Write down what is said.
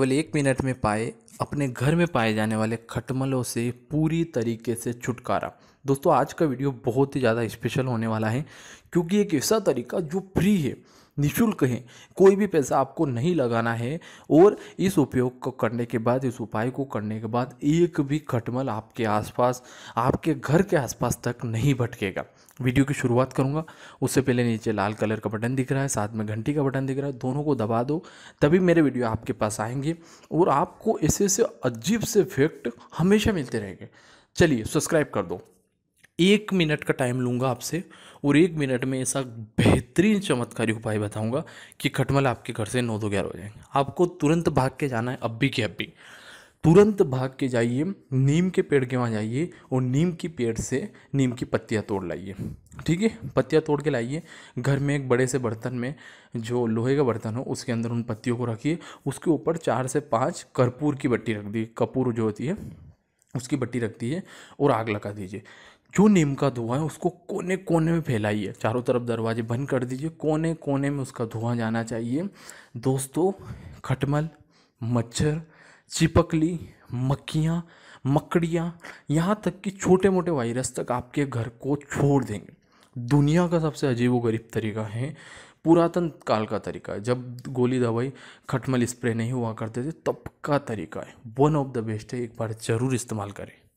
केवल एक मिनट में पाए अपने घर में पाए जाने वाले खटमलों से पूरी तरीके से छुटकारा दोस्तों आज का वीडियो बहुत ही ज़्यादा स्पेशल होने वाला है क्योंकि एक ऐसा तरीका जो फ्री है निशुल्क है कोई भी पैसा आपको नहीं लगाना है और इस उपयोग को करने के बाद इस उपाय को करने के बाद एक भी खटमल आपके आसपास आपके घर के आसपास तक नहीं भटकेगा वीडियो की शुरुआत करूंगा उससे पहले नीचे लाल कलर का बटन दिख रहा है साथ में घंटी का बटन दिख रहा है दोनों को दबा दो तभी मेरे वीडियो आपके पास आएंगे और आपको ऐसे ऐसे अजीब से फैक्ट हमेशा मिलते रहेंगे चलिए सब्सक्राइब कर दो एक मिनट का टाइम लूँगा आपसे और एक मिनट में ऐसा बेहतरीन चमत्कारी उपाय बताऊँगा कि खटमल आपके घर से नौ दो ग्यारह हो जाएंगे आपको तुरंत भाग के जाना है अब भी अभी अब भी तुरंत भाग के जाइए नीम के पेड़ के वहाँ जाइए और नीम की पेड़ से नीम की पत्तियाँ तोड़ लाइए ठीक है पत्तियाँ तोड़ के लाइए घर में एक बड़े से बर्तन में जो लोहे का बर्तन हो उसके अंदर उन पत्तियों को रखिए उसके ऊपर चार से पाँच कर्पूर की बट्टी रख दी कपूर जो होती है उसकी बट्टी रख दीजिए और आग लगा दीजिए जो नीम का धुआं है उसको कोने कोने में फैलाइए चारों तरफ दरवाजे बंद कर दीजिए कोने कोने में उसका धुआं जाना चाहिए दोस्तों खटमल मच्छर चिपकली मक्खियाँ मकड़ियाँ यहाँ तक कि छोटे मोटे वायरस तक आपके घर को छोड़ देंगे दुनिया का सबसे अजीब व गरीब तरीका है पुरातन काल का तरीका है जब गोली दवाई खटमल स्प्रे नहीं हुआ करते थे तब का तरीका है वन ऑफ द बेस्ट है एक बार ज़रूर इस्तेमाल करें